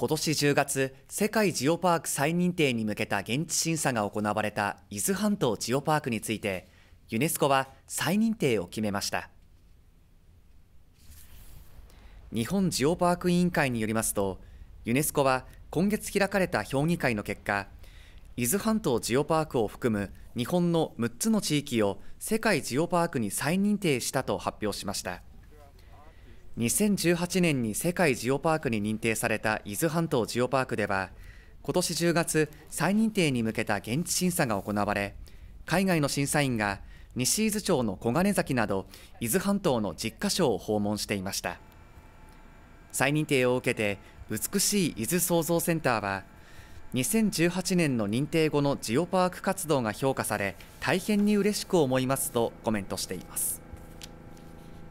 今年10月、世界ジオパーク再認定に向けた現地審査が行われた伊豆半島ジオパークについて、ユネスコは再認定を決めました。日本ジオパーク委員会によりますと、ユネスコは今月開かれた評議会の結果、伊豆半島ジオパークを含む日本の6つの地域を世界ジオパークに再認定したと発表しました。2018年に世界ジオパークに認定された伊豆半島ジオパークでは今年10月再認定に向けた現地審査が行われ海外の審査員が西伊豆町の黄金崎など伊豆半島の10カ所を訪問していました再認定を受けて美しい伊豆創造センターは2018年の認定後のジオパーク活動が評価され大変に嬉しく思いますとコメントしています